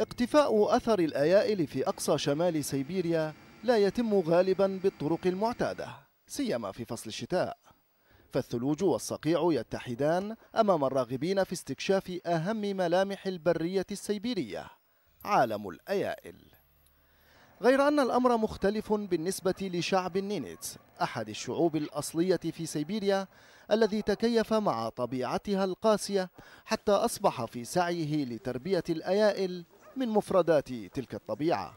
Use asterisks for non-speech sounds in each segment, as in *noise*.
اقتفاء أثر الأيائل في أقصى شمال سيبيريا لا يتم غالبا بالطرق المعتادة سيما في فصل الشتاء فالثلوج والصقيع يتحدان أمام الراغبين في استكشاف أهم ملامح البرية السيبيرية عالم الأيائل غير أن الأمر مختلف بالنسبة لشعب النينيتس أحد الشعوب الأصلية في سيبيريا الذي تكيف مع طبيعتها القاسية حتى أصبح في سعيه لتربية الأيائل من مفردات تلك الطبيعة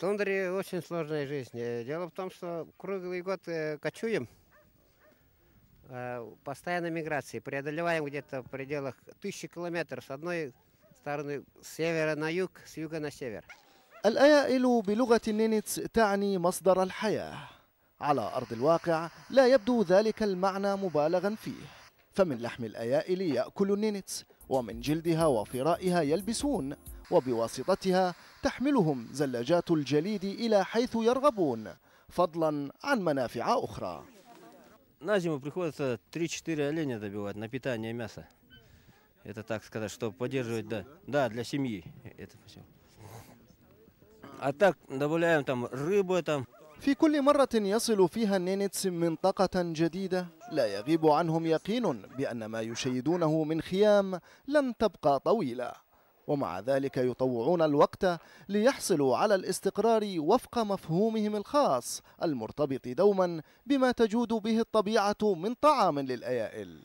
тундре очень сложная жизнь. Дело в том, что круглый год кочуем, постоянно миграции, преодолеваем где-то в пределах тысячи километров с одной стороны с севера на юг, с юга на север. الأيائل بلغة النينيتس تعني مصدر الحياة على أرض الواقع لا يبدو ذلك المعنى مبالغا فيه فمن لحم الأيائل يأكل النينيتس ومن جلدها وفرائها يلبسون وبواسطتها تحملهم زلاجات الجليد إلى حيث يرغبون فضلا عن منافع أخرى На зиму приходится 3-4 оленя добивать на питание мяса. Это так сказать, чтобы поддерживать, да, да, для семьи это все. А так добавляем там рыбу, там في كل مرة يصل فيها النينتس منطقة جديدة لا يغيب عنهم يقين بأن ما يشيدونه من خيام لن تبقى طويلة ومع ذلك يطوعون الوقت ليحصلوا على الاستقرار وفق مفهومهم الخاص المرتبط دوما بما تجود به الطبيعة من طعام للأيائل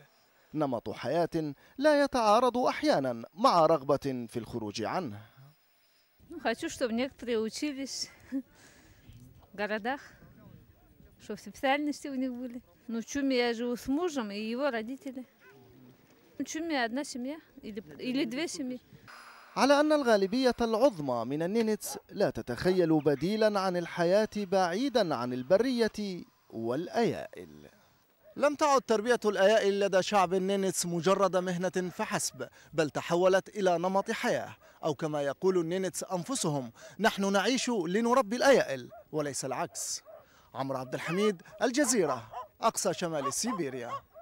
نمط حياة لا يتعارض أحيانا مع رغبة في الخروج عنه *laughs* городах, что специальности у них были. Ну, Чуме я живу с мужем и его родители. Ну, Чуме одна семья или, или две семьи. على أن الغالبية العظمى من النينتس لا تتخيل بديلا عن الحياة بعيدا عن البرية والأيائل لم تعد تربية الأيائل لدى شعب النينتس مجرد مهنة فحسب بل تحولت إلى نمط حياة أو كما يقول النينتس أنفسهم نحن نعيش لنربي الأيائل وليس العكس عمرو عبد الحميد الجزيرة أقصى شمال سيبيريا